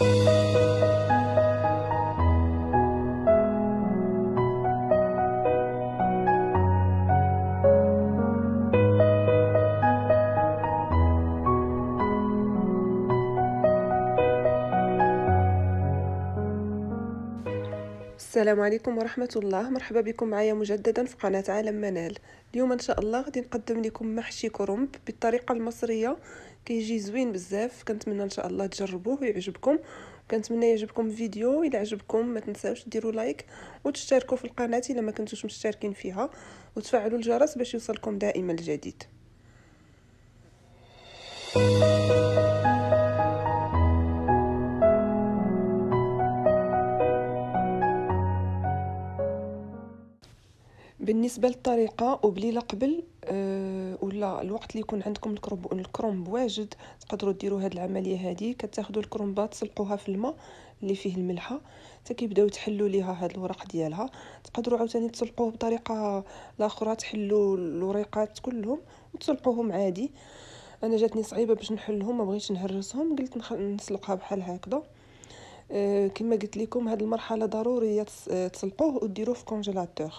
Thank you. السلام عليكم ورحمة الله مرحبا بكم معايا مجددا في قناة عالم منال اليوم ان شاء الله غادي نقدم لكم محشي كرنب بالطريقة المصرية كيجي زوين بزاف كنتمنى ان شاء الله تجربوه ويعجبكم كنتمنى يعجبكم الفيديو الى عجبكم ما تنساوش ديروا لايك وتشتركوا في القناة الا ما كنتوش مشتركين فيها وتفعلوا الجرس باش يوصلكم دائما الجديد بالنسبه للطريقه وبليله قبل أه ولا الوقت اللي يكون عندكم الكرنب الكرومب واجد تقدروا ديروا هاد العمليه هذه كتاخذوا الكرومبات تسلقوها في الماء اللي فيه الملحه حتى كيبداو تحلوا ليها هاد الوراق ديالها تقدروا عاوتاني تسلقوه بطريقه الاخرى تحلوا الوريقات كلهم وتسلقوهم عادي انا جاتني صعيبه باش نحلهم ما بغيتش نهرسهم قلت نسلقها بحال هكذا آه، كما قلت لكم هاد المرحله ضروري تسلقوه وديروه في كونجيلاتور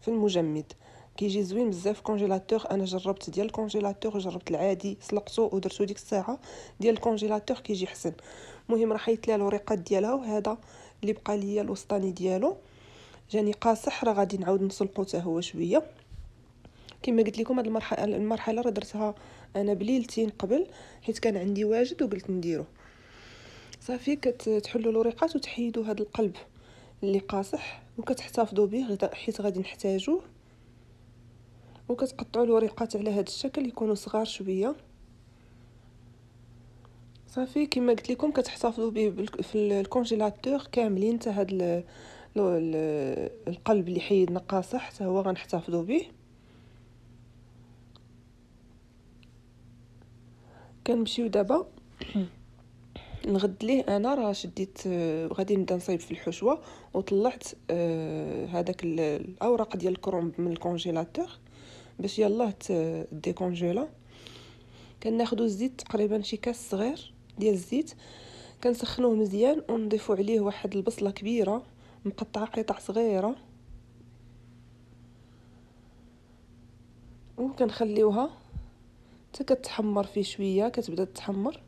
في المجمد كيجي زوين بزاف كونجيلاتور انا جربت ديال الكونجيلاتور وجربت العادي سلقته ودرتو ديك الساعه ديال الكونجيلاتور كيجي حسن المهم راه حيت ليها الوريقات ديالها وهذا اللي بقى ليا الوسطاني ديالو جاني قاصح راه غادي نعاود نسلقو حتى هو شويه كما قلت لكم هذه المرحله المرحله راه درتها انا بليلتين قبل حيت كان عندي واجد وقلت نديرو صافي كتحلوا الوريقات وتحيدوا هذا القلب اللي قاصح وكتحتفظوا به حيت غادي نحتاجوه وكتقطعوا الوريقات على هذا الشكل يكونوا صغار شويه صافي كما قلت لكم كتحتفظوا به في الكونجيلاتور كاملين حتى هذا القلب اللي حيد نقاصه حتى هو غنحتفظوا به كنمشيو دابا الغد ليه انا راه شديت آه، غادي نبدا نصايب في الحشوه وطلعت آه، هذاك الاوراق ديال الكرومب من الكونجيلاتور باش يلاه ديكونجيلا كناخذوا الزيت تقريبا شي كاس صغير ديال الزيت كنسخنوه مزيان ونضيفوا عليه واحد البصله كبيره مقطعه قطع صغيره وكنخليوها حتى كتحمر فيه شويه كتبدا تحمر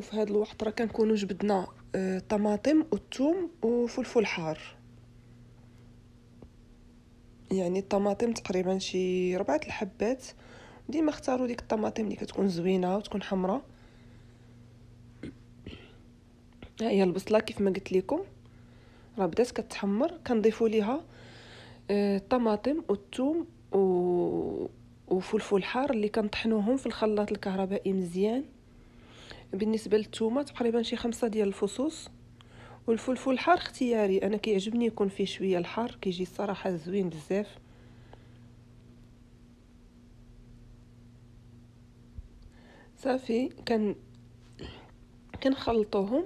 وفي هذا الوقت راه كنكونوا جبدنا الطماطم آه، والثوم وفلفل حار يعني الطماطم تقريبا شي ربعة الحبات ديما اختاروا ديك الطماطم اللي كتكون زوينه وتكون حمراء ها هي البصله كيف ما قلت لكم راه بدات كتحمر كنضيفوا ليها الطماطم آه، والثوم و... وفلفل حار اللي كنطحنوهم في الخلاط الكهربائي مزيان بالنسبه للثومه تقريبا شي خمسة ديال الفصوص والفلفل الحار اختياري انا كيعجبني يكون فيه شويه الحار كيجي الصراحه زوين بزاف صافي كان كنخلطوهم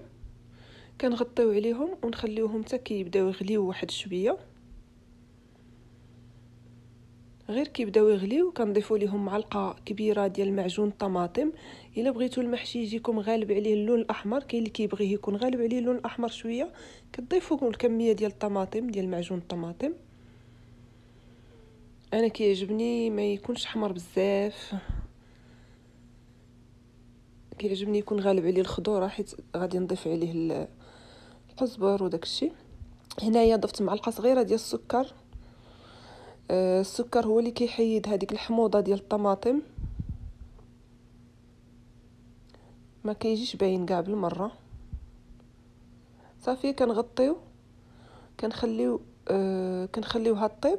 كنغطيو عليهم ونخليوهم حتى كيبداو يغليو واحد شويه غير كيبداو يغليو كنضيفو ليهم معلقه كبيره ديال معجون الطماطم الا بغيتو المحشي يجيكم غالب عليه اللون الاحمر كاين اللي كيبغيه يكون غالب عليه اللون الاحمر شويه كتضيفو الكميه ديال الطماطم ديال معجون الطماطم انا كيعجبني ما يكونش احمر بزاف كيعجبني يكون غالب عليه الخضوره حيت غادي نضيف عليه القزبر وداكشي هنايا ضفت معلقه صغيره ديال السكر آه، السكر هو اللي كيحيد هذيك الحموضه ديال الطماطم ما كيجيش باين كاع بالمره صافي كنغطيو كنخليو آه كنخليوها طيب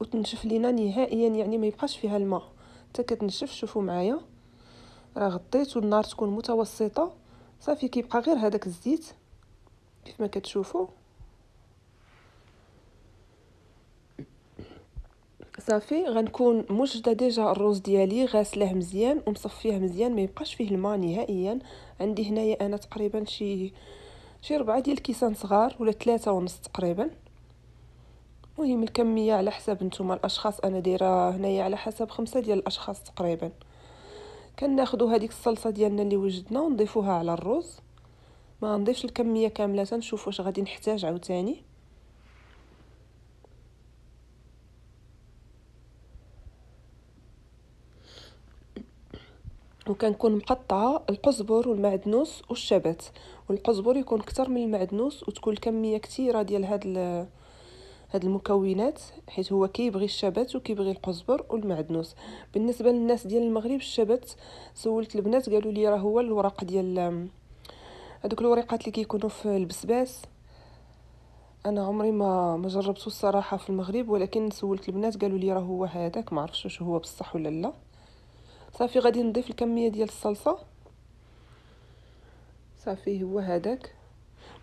وتنشف لينا نهائيا يعني ما يبقاش فيها الماء حتى كتنشف شوفوا معايا راه غطيت والنار تكون متوسطه صافي كيبقى غير هذاك الزيت كيف ما كتشوفوا صافي غنكون موجده ديجا الروز ديالي غاسله مزيان ومصفيه مزيان ما يبقاش فيه الماء نهائيا عندي هنايا انا تقريبا شي شي ربعة ديال الكيسان صغار ولا ثلاثة ونص تقريبا المهم الكميه على حسب نتوما الاشخاص انا دايره هنايا على حسب خمسة ديال الاشخاص تقريبا كناخذوا هذيك الصلصه ديالنا اللي وجدنا ونضيفوها على الرز ما نضيفش الكميه كامله نشوف واش غادي نحتاج عاوتاني وكنكون مقطعه القزبر والمعدنوس والشبت والقزبر يكون كتر من المعدنوس وتكون الكميه كثيره ديال هاد هاد المكونات حيت هو كيبغي الشبت وكيبغي القزبر والمعدنوس بالنسبه للناس ديال المغرب الشبت سولت البنات قالوا لي راه هو الورق ديال هذوك الوريقات اللي كيكونوا في البسباس انا عمري ما ما جربته الصراحه في المغرب ولكن سولت البنات قالوا لي راه هو هذاك ما عرفتش واش هو بصح ولا لا صافي غادي نضيف الكميه ديال الصلصه صافي هو هذاك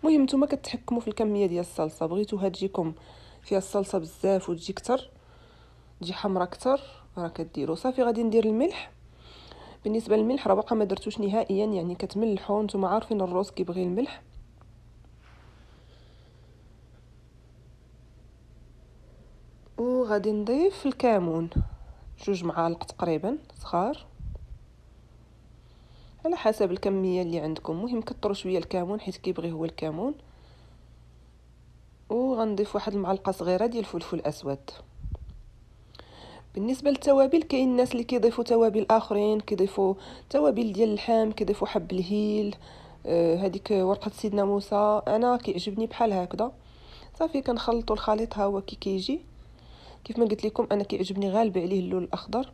المهم نتوما كتحكموا في الكميه ديال الصلصه بغيتوها تجيكم فيها الصلصه بزاف وتجي كتر تجي حمراء كتر راه كديروا صافي غادي ندير الملح بالنسبه للملح راه باقا ما درتوش نهائيا يعني كتملحوا نتوما عارفين الروز كيبغي الملح وغادي نضيف الكمون جوج معالق تقريبا صغار على حسب الكميه اللي عندكم مهم كثروا شويه الكمون حيت كيبغي هو الكمون وغنضيف واحد المعلقه صغيره ديال الفلفل الاسود بالنسبه للتوابل كاين الناس اللي كيضيفوا توابل اخرين كيضيفوا توابل ديال اللحم كيضيفوا حب الهيل آه هذيك ورقه سيدنا موسى انا كيعجبني بحال هكذا صافي كنخلطوا الخليط ها هو كي كيجي كيف ما قلت لكم انا كيعجبني غالب عليه اللون الاخضر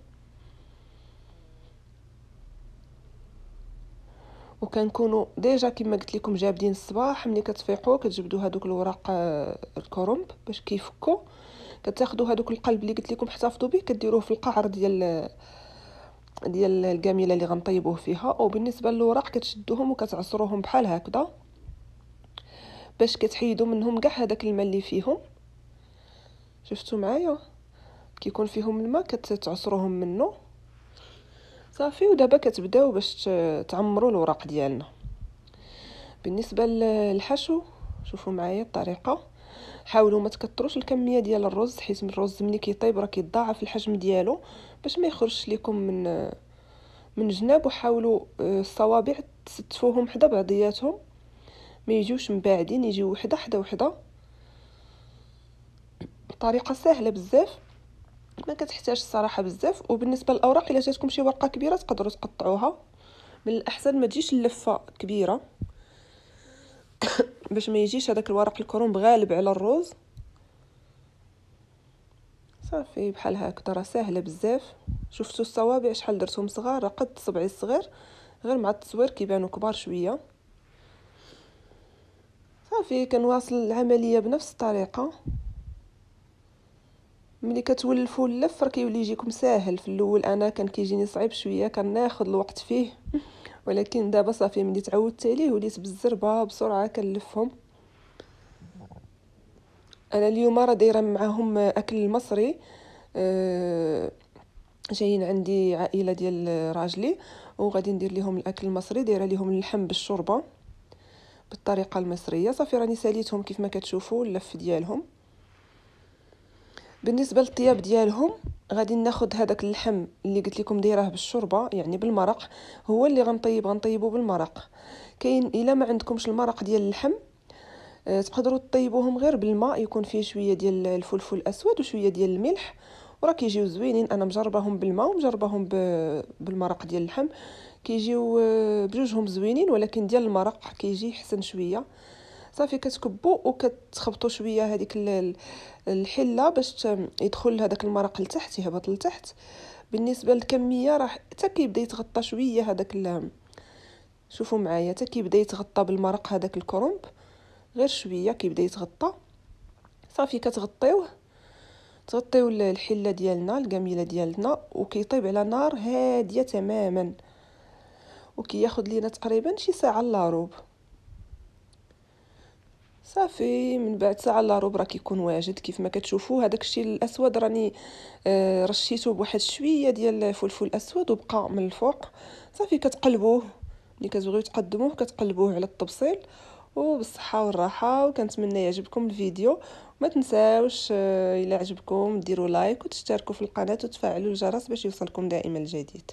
وكنكونوا ديجا كما قلت لكم جابدين الصباح ملي كتفيقوا كتجبدوا هذوك الوراق آه، الكرنب باش كيفكوا كتاخذوا هذوك القلب اللي قلت لكم احتفظوا به كديروه في القعر ديال آه، ديال الكاميله اللي غنطيبوه فيها وبالنسبه للوراق كتشدوهم وكتعصروهم بحال هكذا باش كتحيدوا منهم كاع هذاك الماء اللي فيهم شفتوا معايا كيكون فيهم الماء كتعصروهم منه صافي ودابا كتبداو باش تعمروا الوراق ديالنا بالنسبه للحشو شوفوا معايا الطريقه حاولوا ما تكثروش الكميه ديال الرز حيت الرز ملي كيطيب راه كيتضاعف الحجم ديالو باش ما يخرجش لكم من من جناب وحاولوا آه، الصوابع تستفوهم حدا بعضياتهم ما يجيوش مباعدين يجيو وحده حدا وحده بطريقه سهله بزاف ما كتحتاج الصراحه بزاف وبالنسبه للاوراق الا جاتكم شي ورقه كبيره تقدروا تقطعوها من الاحسن ما تجيش اللفه كبيره باش ما يجيش هذاك الورق الكروم غالب على الروز صافي بحال هكا راه ساهله بزاف شفتوا الصوابع شحال درتهم صغار راه قد صبعي الصغير غير مع التصوير كيبانوا كبار شويه صافي كنواصل العمليه بنفس الطريقه ملي كتولفوا اللف راه كيولي يجيكم ساهل في الاول انا كان كيجيني صعيب شويه كناخذ الوقت فيه ولكن دابا صافي ملي تعودت عليه وليت بالزربه بسرعه كنلفهم انا اليوم راه دايره معاهم اكل مصري أه جايين عندي عائله ديال راجلي وغادي ندير لهم الاكل المصري دايره لهم اللحم بالشوربه بالطريقه المصريه صافي راني ساليتهم كيف ما كتشوفوا اللف ديالهم بالنسبه للطياب ديالهم غادي ناخد هذاك اللحم اللي قلت لكم دايراه بالشوربه يعني بالمرق هو اللي غنطيب غنطيبو بالمرق كاين الا ما عندكمش المرق ديال اللحم آه، تقدروا طيبوهم غير بالماء يكون فيه شويه ديال الفلفل الاسود وشويه ديال الملح وراه كيجيو زوينين انا مجرباهم بالماء ومجرباهم بالمرق ديال اللحم كيجيو آه، بجوجهم زوينين ولكن ديال المرق كيجي حسن شويه صافي كتكبو وكتخبطوا شويه هذيك الحله باش يدخل هذاك المرق لتحت يهبط لتحت بالنسبه للكميه راه حتى كيبدا يتغطى شويه هذاك شوفوا معايا حتى كيبدا يتغطى بالمرق هذاك الكرومب غير شويه كيبدا يتغطى صافي كتغطيوه تغطيو الحله ديالنا الجميله ديالنا وكيطيب على نار هاديه تماما وكياخد لينا تقريبا شي ساعه الا ربع صافي من بعد ساعه لا روب راه كيكون واجد كيف ما كتشوفوا هذاك الشيء الاسود راني آه، رشيته بواحد شويه ديال الفلفل اسود وبقى من الفوق صافي كتقلبوه ملي كتبغيو تقدموه كتقلبوه على الطبسيل وبالصحه والراحه وكنتمنى يعجبكم الفيديو ما تنساوش آه، الا عجبكم ديروا لايك وتشتركوا في القناه وتفعلوا الجرس باش يوصلكم دائما الجديد